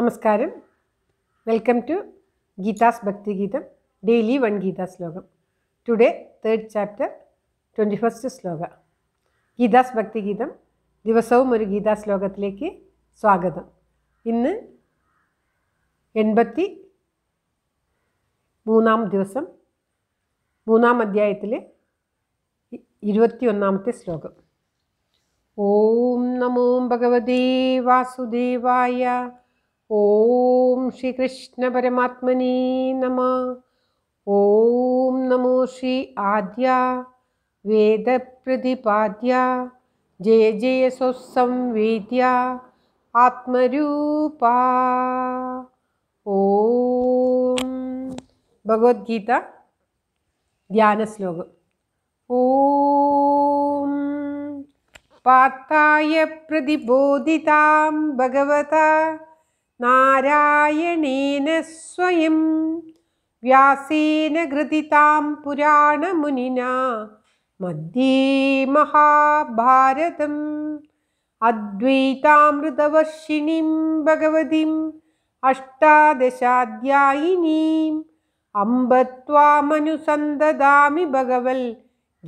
നമസ്കാരം welcome to Geetha's Bhaktigeetham daily one Gita ശ്ലോകം today third chapter twenty first ശ്ലോക ഗീതാസ് ഭക്തിഗീതം ദിവസവും ഒരു ഗീതാ ശ്ലോകത്തിലേക്ക് സ്വാഗതം ഇന്ന് എൺപത്തി മൂന്നാം ദിവസം മൂന്നാം അധ്യായത്തിലെ ഇരുപത്തി ഒന്നാമത്തെ ശ്ലോകം ഓം നമോ ഭഗവതേ വാസുദേവായ कृष्ण परमात्मने नम ॐ नमो श्री आद्या वेदप्रतिपाद्या जय जय संवेद्या आत्मरूपा ॐ भगवद्गीता श्लोक ओ पाताय प्रतिबोधिता भगवता नारायणेन स्वयं व्यासेन घृदितां पुराणमुनिना मध्ये महाभारतम् अद्वैतामृतवर्षिणीं भगवतीम् अम्ब त्वामनुसन्ददामि भगवल्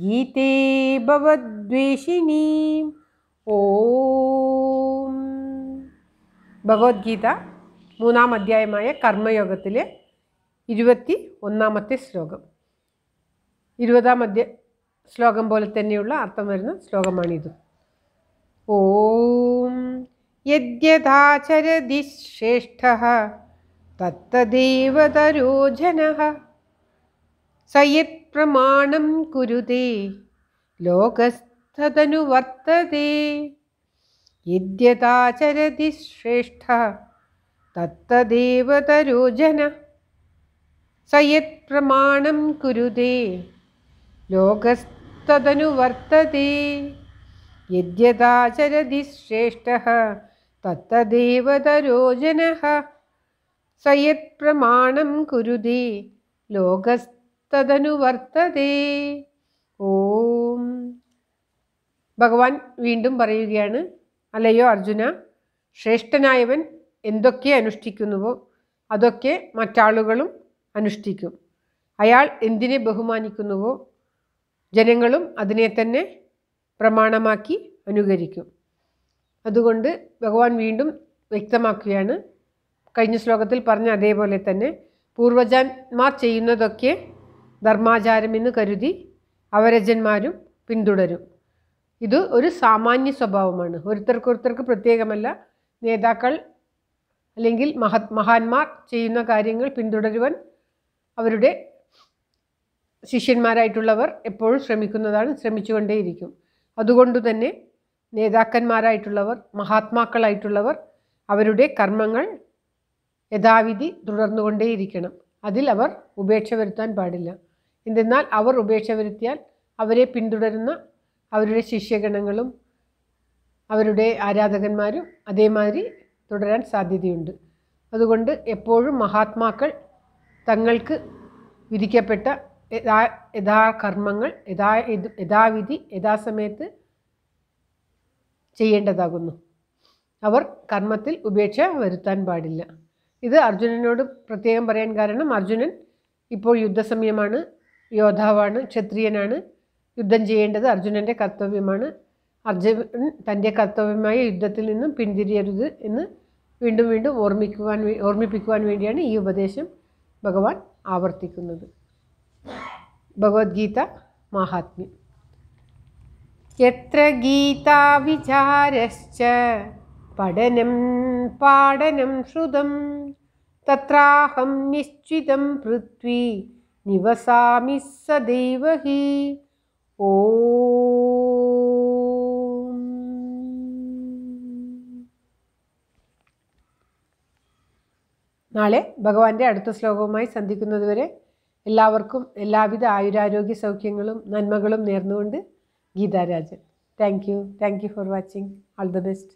गीते भवद्वेषिणीम् ओम। भगवद्गीता മൂന്നാം അധ്യായമായ കർമ്മയോഗത്തിലെ ഇരുപത്തി ഒന്നാമത്തെ ശ്ലോകം ഇരുപതാം അധ്യ ശ്ലോകം പോലെ തന്നെയുള്ള അർത്ഥം വരുന്ന ശ്ലോകമാണിത് ഓം യദ്യഥാചരതി ശ്രേഷ്ഠ തത്തദേവതരോജന സയത് പ്രമാണം കുരുതേ ലോകസ്ഥതനുവർത്തതേ യദ്യതാചരതി ശ്രേഷ്ഠ തത്തദേവ തരോജന സയത് പ്രമാണം കുരുതേ ലോകസ്തനുവർത്തതേ യദ്യതാചരതി ശ്രേഷ്ഠ തത്തദേവതരോജന സയത് പ്രമാണം കുരുതേ ലോകസ്തനുവർത്തതേ ഓം ഭഗവാൻ വീണ്ടും പറയുകയാണ് അല്ലയോ അർജുന ശ്രേഷ്ഠനായവൻ എന്തൊക്കെ അനുഷ്ഠിക്കുന്നുവോ അതൊക്കെ മറ്റാളുകളും അനുഷ്ഠിക്കും അയാൾ എന്തിനെ ബഹുമാനിക്കുന്നുവോ ജനങ്ങളും അതിനെ തന്നെ പ്രമാണമാക്കി അനുകരിക്കും അതുകൊണ്ട് ഭഗവാൻ വീണ്ടും വ്യക്തമാക്കുകയാണ് കഴിഞ്ഞ ശ്ലോകത്തിൽ പറഞ്ഞ അതേപോലെ തന്നെ പൂർവജന്മാർ ചെയ്യുന്നതൊക്കെ ധർമാചാരമെന്ന് കരുതി അവരജന്മാരും പിന്തുടരും ഇത് ഒരു സാമാന്യ സ്വഭാവമാണ് ഒരുത്തർക്കൊരുത്തർക്ക് പ്രത്യേകമല്ല നേതാക്കൾ അല്ലെങ്കിൽ മഹത് മഹാന്മാർ ചെയ്യുന്ന കാര്യങ്ങൾ പിന്തുടരുവാൻ അവരുടെ ശിഷ്യന്മാരായിട്ടുള്ളവർ എപ്പോഴും ശ്രമിക്കുന്നതാണ് ശ്രമിച്ചുകൊണ്ടേയിരിക്കും അതുകൊണ്ട് തന്നെ നേതാക്കന്മാരായിട്ടുള്ളവർ മഹാത്മാക്കളായിട്ടുള്ളവർ അവരുടെ കർമ്മങ്ങൾ യഥാവിധി തുടർന്നുകൊണ്ടേയിരിക്കണം അതിൽ അവർ ഉപേക്ഷ വരുത്താൻ പാടില്ല എന്തെന്നാൽ അവർ ഉപേക്ഷ വരുത്തിയാൽ അവരെ പിന്തുടരുന്ന അവരുടെ ശിഷ്യഗണങ്ങളും അവരുടെ ആരാധകന്മാരും അതേമാതിരി തുടരാൻ സാധ്യതയുണ്ട് അതുകൊണ്ട് എപ്പോഴും മഹാത്മാക്കൾ തങ്ങൾക്ക് വിധിക്കപ്പെട്ട യഥാ യഥാകർമ്മങ്ങൾ യഥാ യഥാവിധി യഥാസമയത്ത് ചെയ്യേണ്ടതാകുന്നു അവർ കർമ്മത്തിൽ ഉപേക്ഷ വരുത്താൻ പാടില്ല ഇത് അർജുനനോട് പ്രത്യേകം പറയാൻ കാരണം അർജുനൻ ഇപ്പോൾ യുദ്ധസമയമാണ് യോദ്ധാവാണ് ക്ഷത്രിയനാണ് യുദ്ധം ചെയ്യേണ്ടത് അർജുനൻ്റെ കർത്തവ്യമാണ് അർജുനൻ തൻ്റെ കർത്തവ്യമായ യുദ്ധത്തിൽ നിന്നും പിന്തിരിയരുത് എന്ന് വീണ്ടും വീണ്ടും ഓർമ്മിക്കുവാൻ ഓർമ്മിപ്പിക്കുവാൻ വേണ്ടിയാണ് ഈ ഉപദേശം ഭഗവാൻ ആവർത്തിക്കുന്നത് ഭഗവത്ഗീത മാഹാത്മ്യം യത്ര വിചാരശ്ച പഠനം പാഠനം ശ്രുതം തത്രാഹം നിശ്ചിതം പൃഥ്വി നിവസാമി സദൈവ ഹി ഓ നാളെ ഭഗവാന്റെ അടുത്ത ശ്ലോകവുമായി സന്ധിക്കുന്നതുവരെ എല്ലാവർക്കും എല്ലാവിധ ആയുരാരോഗ്യ സൗഖ്യങ്ങളും നന്മകളും നേർന്നുകൊണ്ട് Geetha Rajan thank you thank you for watching all the best